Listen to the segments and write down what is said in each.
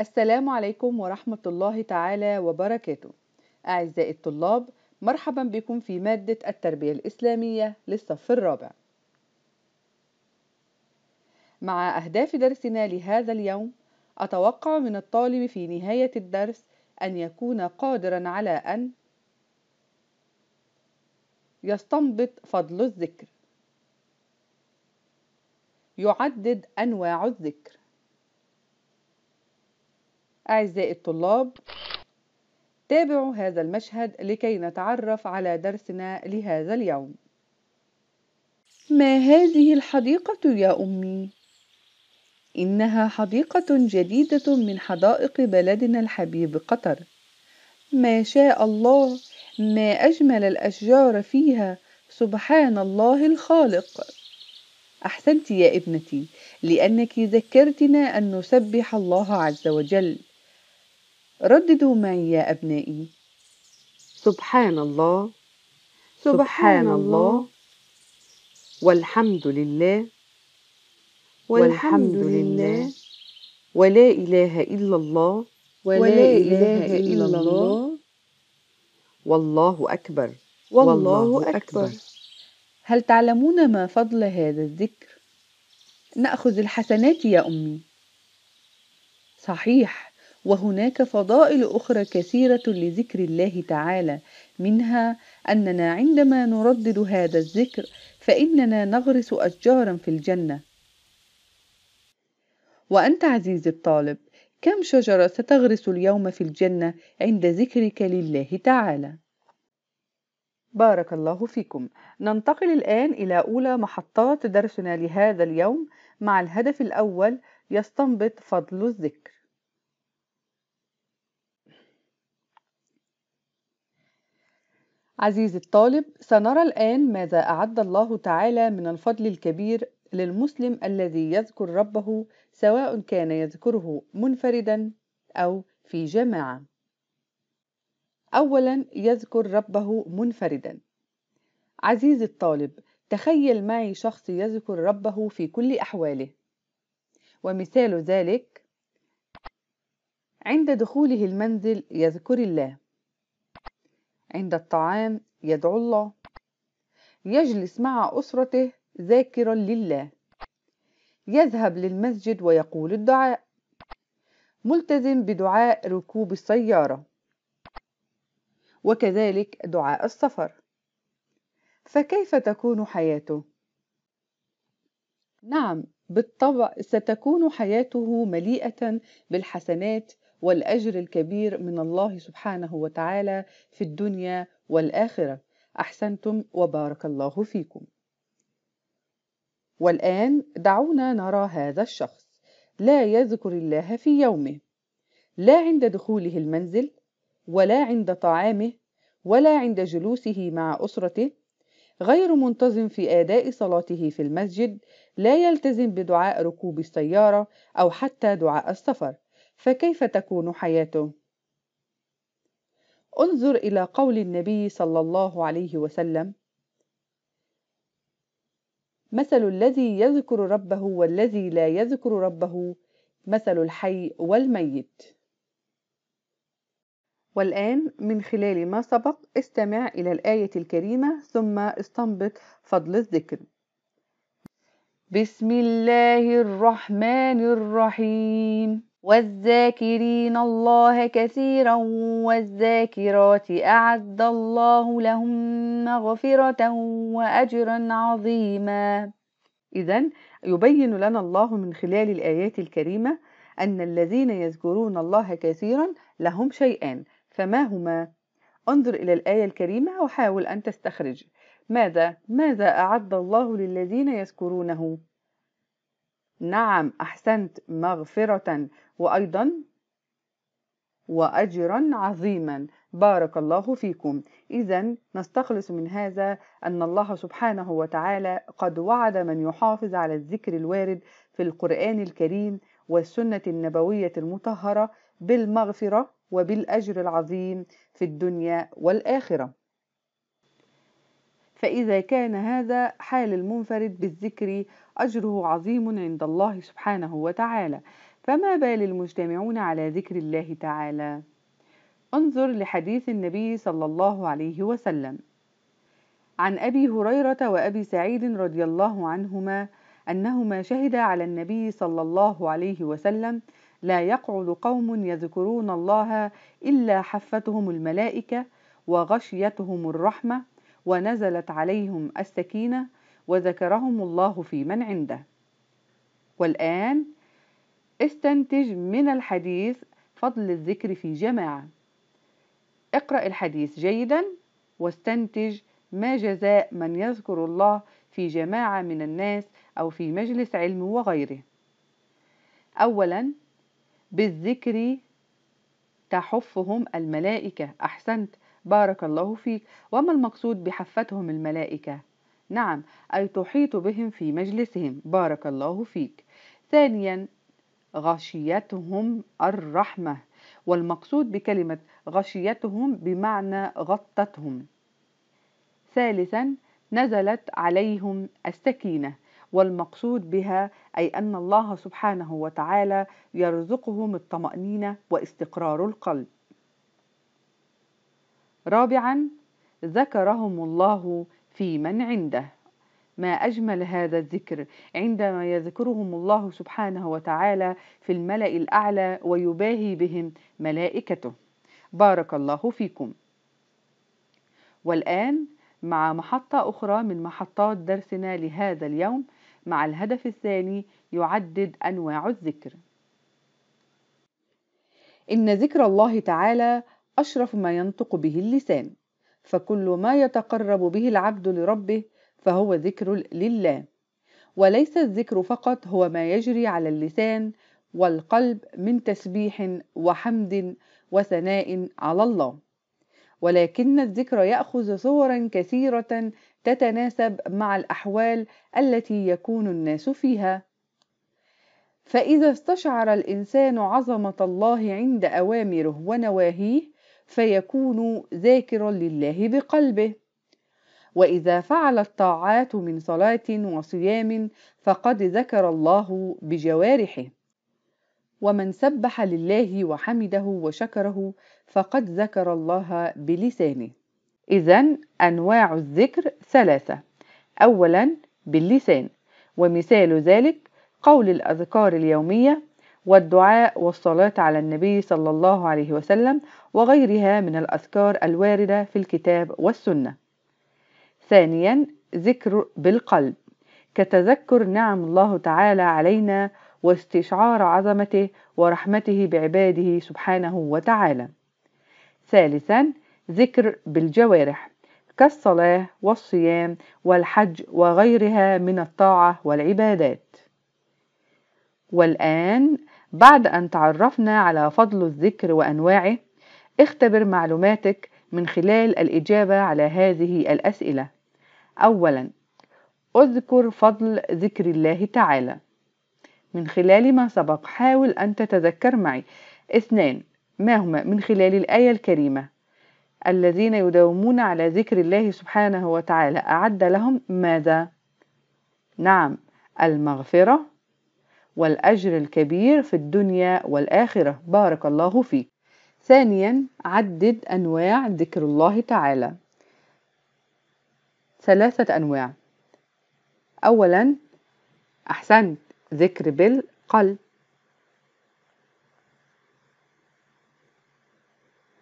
السلام عليكم ورحمة الله تعالى وبركاته. أعزائي الطلاب، مرحبا بكم في مادة التربية الإسلامية للصف الرابع. مع أهداف درسنا لهذا اليوم، أتوقع من الطالب في نهاية الدرس أن يكون قادرا على أن يستنبط فضل الذكر. يعدد أنواع الذكر. أعزائي الطلاب تابعوا هذا المشهد لكي نتعرف على درسنا لهذا اليوم ما هذه الحديقة يا أمي؟ إنها حديقة جديدة من حدائق بلدنا الحبيب قطر ما شاء الله ما أجمل الأشجار فيها سبحان الله الخالق أحسنت يا ابنتي لأنك ذكرتنا أن نسبح الله عز وجل رددوا معي يا أبنائي سبحان الله سبحان الله والحمد لله والحمد لله ولا إله إلا الله ولا إله إلا الله والله أكبر والله أكبر هل تعلمون ما فضل هذا الذكر؟ نأخذ الحسنات يا أمي صحيح وهناك فضائل أخرى كثيرة لذكر الله تعالى منها أننا عندما نردد هذا الذكر فإننا نغرس أشجارا في الجنة وأنت عزيزي الطالب كم شجرة ستغرس اليوم في الجنة عند ذكرك لله تعالى بارك الله فيكم ننتقل الآن إلى أولى محطات درسنا لهذا اليوم مع الهدف الأول يستنبط فضل الذكر عزيزي الطالب سنرى الآن ماذا أعد الله تعالى من الفضل الكبير للمسلم الذي يذكر ربه سواء كان يذكره منفردا أو في جماعة أولا يذكر ربه منفردا عزيزي الطالب تخيل معي شخص يذكر ربه في كل أحواله ومثال ذلك عند دخوله المنزل يذكر الله عند الطعام يدعو الله يجلس مع أسرته ذاكرا لله يذهب للمسجد ويقول الدعاء ملتزم بدعاء ركوب السيارة وكذلك دعاء السفر فكيف تكون حياته؟ نعم بالطبع ستكون حياته مليئة بالحسنات والأجر الكبير من الله سبحانه وتعالى في الدنيا والآخرة أحسنتم وبارك الله فيكم والآن دعونا نرى هذا الشخص لا يذكر الله في يومه لا عند دخوله المنزل ولا عند طعامه ولا عند جلوسه مع أسرته غير منتظم في أداء صلاته في المسجد لا يلتزم بدعاء ركوب السيارة أو حتى دعاء السفر فكيف تكون حياته انظر الى قول النبي صلى الله عليه وسلم مثل الذي يذكر ربه والذي لا يذكر ربه مثل الحي والميت والآن من خلال ما سبق استمع إلى الآية الكريمة ثم استنبط فضل الذكر بسم الله الرحمن الرحيم والذاكرين الله كثيرا والذاكرات أعد الله لهم مغفرة وأجرا عظيما إذا يبين لنا الله من خلال الآيات الكريمة أن الذين يذكرون الله كثيرا لهم شيئان فما هما؟ انظر إلى الآية الكريمة وحاول أن تستخرج ماذا؟ ماذا أعد الله للذين يذكرونه؟ نعم أحسنت مغفرة وأيضا وأجرا عظيما بارك الله فيكم إذا نستخلص من هذا أن الله سبحانه وتعالى قد وعد من يحافظ على الذكر الوارد في القرآن الكريم والسنة النبوية المطهرة بالمغفرة وبالأجر العظيم في الدنيا والآخرة فإذا كان هذا حال المنفرد بالذكر أجره عظيم عند الله سبحانه وتعالى فما بال المجتمعون على ذكر الله تعالى انظر لحديث النبي صلى الله عليه وسلم عن ابي هريره وابي سعيد رضي الله عنهما انهما شهدا على النبي صلى الله عليه وسلم لا يقعد قوم يذكرون الله الا حفتهم الملائكه وغشيتهم الرحمه ونزلت عليهم السكينه وذكرهم الله في من عنده والان استنتج من الحديث فضل الذكر في جماعة اقرأ الحديث جيدا واستنتج ما جزاء من يذكر الله في جماعة من الناس أو في مجلس علم وغيره أولا بالذكر تحفهم الملائكة أحسنت بارك الله فيك وما المقصود بحفتهم الملائكة نعم أي تحيط بهم في مجلسهم بارك الله فيك ثانيا غشيتهم الرحمة والمقصود بكلمة غشيتهم بمعنى غطتهم ثالثا نزلت عليهم السكينة والمقصود بها أي أن الله سبحانه وتعالى يرزقهم الطمأنينة واستقرار القلب رابعا ذكرهم الله في من عنده ما أجمل هذا الذكر عندما يذكرهم الله سبحانه وتعالى في الملأ الأعلى ويباهي بهم ملائكته بارك الله فيكم والآن مع محطة أخرى من محطات درسنا لهذا اليوم مع الهدف الثاني يعدد أنواع الذكر إن ذكر الله تعالى أشرف ما ينطق به اللسان فكل ما يتقرب به العبد لربه فهو ذكر لله وليس الذكر فقط هو ما يجري على اللسان والقلب من تسبيح وحمد وثناء على الله ولكن الذكر ياخذ صورا كثيره تتناسب مع الاحوال التي يكون الناس فيها فاذا استشعر الانسان عظمه الله عند اوامره ونواهيه فيكون ذاكرا لله بقلبه وإذا فعل الطاعات من صلاة وصيام فقد ذكر الله بجوارحه ومن سبح لله وحمده وشكره فقد ذكر الله بلسانه إذا أنواع الذكر ثلاثة أولا باللسان ومثال ذلك قول الأذكار اليومية والدعاء والصلاة على النبي صلى الله عليه وسلم وغيرها من الأذكار الواردة في الكتاب والسنة ثانيا ذكر بالقلب كتذكر نعم الله تعالى علينا واستشعار عظمته ورحمته بعباده سبحانه وتعالى ثالثا ذكر بالجوارح كالصلاه والصيام والحج وغيرها من الطاعه والعبادات والان بعد ان تعرفنا على فضل الذكر وانواعه اختبر معلوماتك من خلال الاجابه على هذه الاسئله أولا اذكر فضل ذكر الله تعالى من خلال ما سبق حاول أن تتذكر معي اثنان ما هما من خلال الآية الكريمة الذين يداومون على ذكر الله سبحانه وتعالى أعد لهم ماذا؟ نعم المغفرة والأجر الكبير في الدنيا والآخرة بارك الله فيك ثانيا عدد أنواع ذكر الله تعالى ثلاثة أنواع أولا أحسنت ذكر بالقلب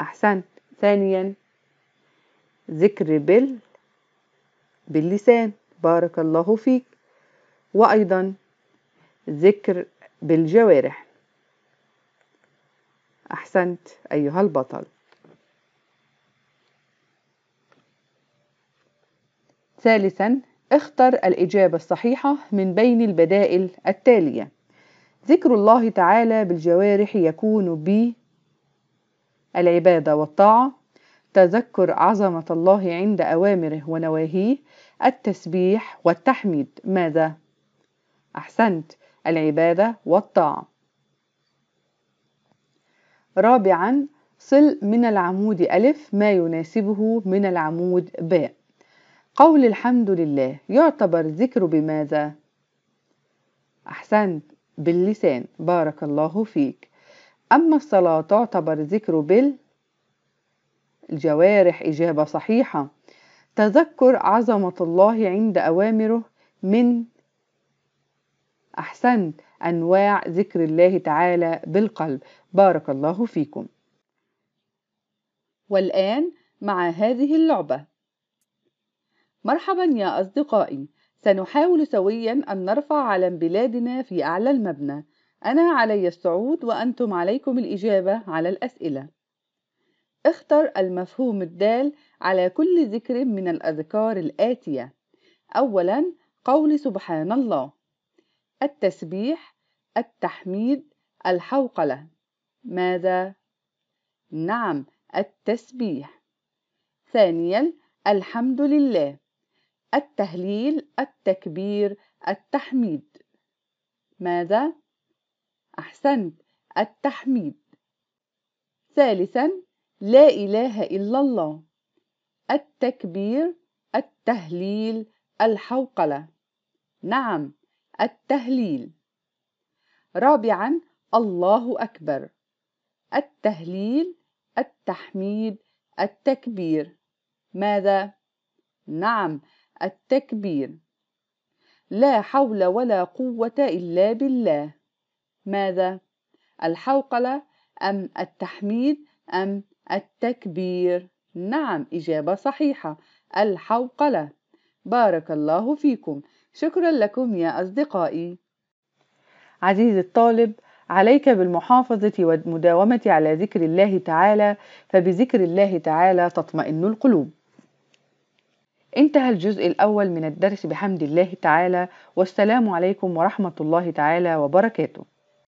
أحسنت ثانيا ذكر بال باللسان بارك الله فيك وأيضا ذكر بالجوارح أحسنت أيها البطل ثالثا اختر الإجابة الصحيحة من بين البدائل التالية ذكر الله تعالى بالجوارح يكون ب العبادة والطاعة تذكر عظمة الله عند أوامره ونواهيه التسبيح والتحميد ماذا؟ أحسنت العبادة والطاعة رابعا صل من العمود ألف ما يناسبه من العمود باء قول الحمد لله يعتبر ذكر بماذا؟ أحسنت باللسان بارك الله فيك أما الصلاة تعتبر ذكر بال الجوارح إجابة صحيحة تذكر عظمة الله عند أوامره من أحسنت أنواع ذكر الله تعالى بالقلب بارك الله فيكم والآن مع هذه اللعبة مرحبا يا أصدقائي سنحاول سويا أن نرفع علم بلادنا في أعلى المبنى أنا علي الصعود وأنتم عليكم الإجابة على الأسئلة اختر المفهوم الدال على كل ذكر من الأذكار الآتية أولا قول سبحان الله التسبيح التحميد الحوقلة ماذا؟ نعم التسبيح ثانيا الحمد لله التهليل التكبير التحميد ماذا؟ أحسنت التحميد ثالثا لا إله إلا الله التكبير التهليل الحوقلة نعم التهليل رابعا الله أكبر التهليل التحميد التكبير ماذا؟ نعم التكبير لا حول ولا قوة إلا بالله ماذا؟ الحوقلة أم التحميد أم التكبير؟ نعم إجابة صحيحة الحوقلة بارك الله فيكم شكرا لكم يا أصدقائي عزيزي الطالب عليك بالمحافظة والمداومة على ذكر الله تعالى فبذكر الله تعالى تطمئن القلوب انتهى الجزء الأول من الدرس بحمد الله تعالى والسلام عليكم ورحمة الله تعالى وبركاته